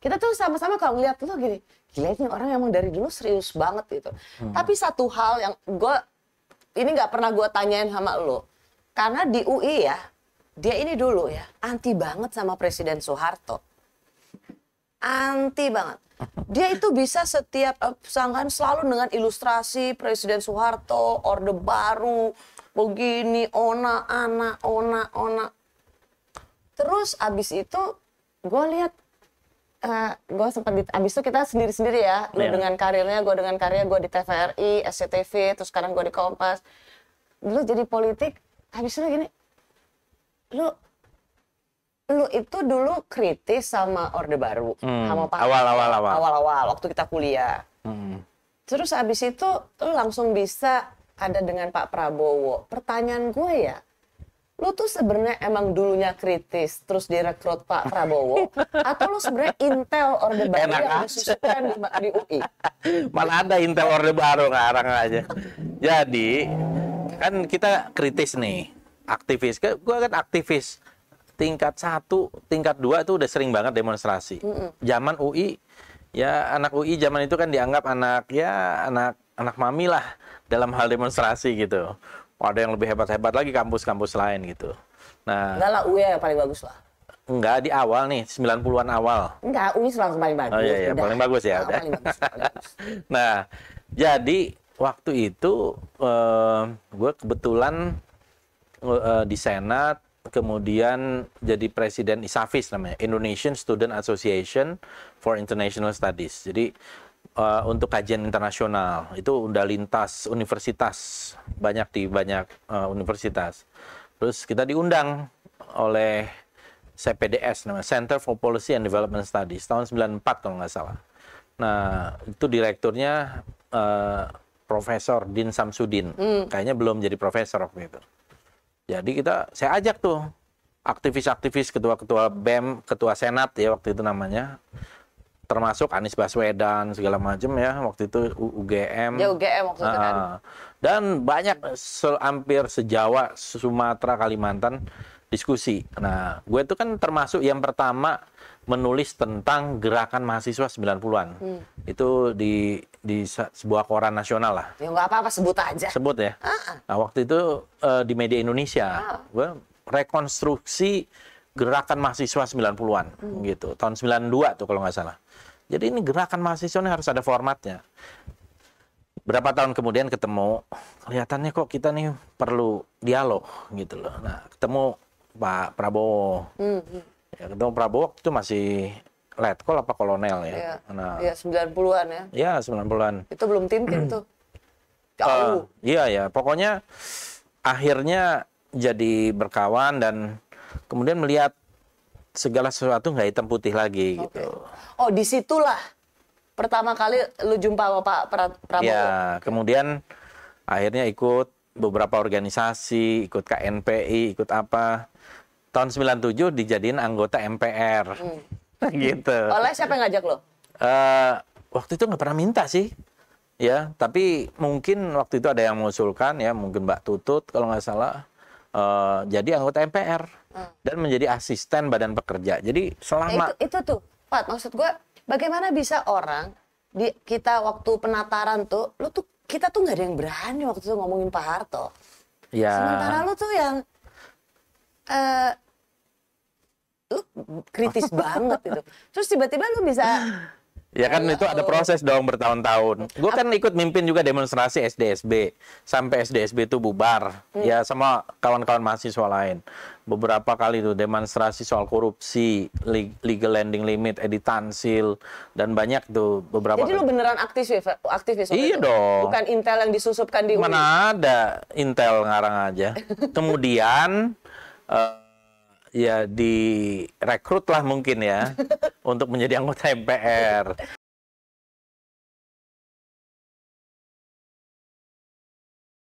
kita tuh sama-sama kalau ngeliat lo gini gila ini orang emang dari dulu serius banget gitu hmm. tapi satu hal yang gue ini gak pernah gue tanyain sama lo karena di UI ya dia ini dulu ya anti banget sama Presiden Soeharto anti banget dia itu bisa setiap eh, sangkan selalu dengan ilustrasi Presiden Soeharto, Orde Baru, begini, ona, ana, ona, ona. Terus abis itu gue lihat uh, eh, gue sempat di, abis itu kita sendiri-sendiri ya, lu yeah. dengan karirnya, gue dengan karirnya, gue di TVRI, SCTV, terus sekarang gue di Kompas. Lu jadi politik, abis itu gini, lu lu itu dulu kritis sama Orde Baru, hmm. sama Pak awal-awal awal-awal waktu kita kuliah. Hmm. Terus abis itu lu langsung bisa ada dengan Pak Prabowo. Pertanyaan gue ya, lu tuh sebenarnya emang dulunya kritis terus direkrut Pak Prabowo atau lu sebenarnya intel orde baru Enak yang disusukan di, di UI malah ada intel orde baru ngarang aja jadi kan kita kritis nih aktivis gue kan aktivis tingkat satu tingkat dua itu udah sering banget demonstrasi mm -mm. zaman UI ya anak UI zaman itu kan dianggap anak ya anak anak mami lah dalam hal demonstrasi gitu ada yang lebih hebat-hebat lagi kampus-kampus lain gitu. Nah, enggak lah UI e yang paling bagus lah. Enggak di awal nih, 90-an awal. Enggak, UI e selalu paling bagus. Oh iya, iya paling bagus ya, nah, Paling bagus, bagus. nah, jadi waktu itu uh, eh, gue kebetulan uh, di Senat kemudian jadi presiden ISAFIS namanya Indonesian Student Association for International Studies. Jadi uh, untuk kajian internasional itu udah lintas universitas banyak di banyak uh, universitas terus kita diundang oleh CPDS namanya Center for Policy and Development Studies tahun 94 kalau nggak salah nah itu direkturnya uh, Profesor Din Samsudin mm. kayaknya belum jadi profesor waktu itu jadi kita saya ajak tuh aktivis-aktivis ketua-ketua BEM ketua senat ya waktu itu namanya termasuk Anies Baswedan segala macam ya waktu itu UGM. Ya UGM waktu itu kan. Dan banyak hampir sejawa Sumatera Kalimantan diskusi. Nah, gue itu kan termasuk yang pertama menulis tentang gerakan mahasiswa 90-an. Hmm. Itu di di sebuah koran nasional lah. Ya nggak apa-apa sebut aja. Sebut ya. Uh -uh. Nah, waktu itu uh, di media Indonesia, uh. gue rekonstruksi gerakan mahasiswa 90-an hmm. gitu. Tahun 92 tuh kalau nggak salah. Jadi ini gerakan mahasiswa ini harus ada formatnya. Berapa tahun kemudian ketemu, kelihatannya kok kita nih perlu dialog gitu loh. Nah, ketemu Pak Prabowo. Hmm. Ya, ketemu Prabowo itu masih letkol apa kolonel ya. Iya, nah, ya, 90-an ya. Iya, 90-an. Itu belum tintin tuh. Jauh. Uh, iya ya, pokoknya akhirnya jadi berkawan dan kemudian melihat segala sesuatu nggak hitam putih lagi okay. gitu. Oh, disitulah pertama kali lu jumpa Bapak Prabowo. Ya, kemudian akhirnya ikut beberapa organisasi, ikut KNPI, ikut apa. Tahun 97 dijadiin anggota MPR. Hmm. gitu. Oleh siapa yang ngajak lo? Uh, waktu itu nggak pernah minta sih. Ya, tapi mungkin waktu itu ada yang mengusulkan ya, mungkin Mbak Tutut kalau nggak salah uh, jadi anggota MPR hmm. dan menjadi asisten Badan Pekerja. Jadi nah, selama nah, itu, itu tuh, Pak, maksud gue bagaimana bisa orang di kita waktu penataran tuh, lu tuh kita tuh nggak ada yang berani waktu itu ngomongin Pak Harto. Ya. Sementara lu tuh yang uh, lu kritis banget itu. Terus tiba-tiba lu bisa Ya kan oh, itu ada proses dong bertahun-tahun. Gue kan ikut mimpin juga demonstrasi SDSB sampai SDSB itu bubar. Hmm. Ya sama kawan-kawan mahasiswa lain. Beberapa kali itu demonstrasi soal korupsi, legal lending limit, editansil dan banyak tuh beberapa. Jadi kali. lu beneran aktif ya, aktivis? Ya iya itu? dong. Bukan intel yang disusupkan di Mana ada intel ngarang aja. Kemudian uh, ya direkrut lah mungkin ya untuk menjadi anggota mpr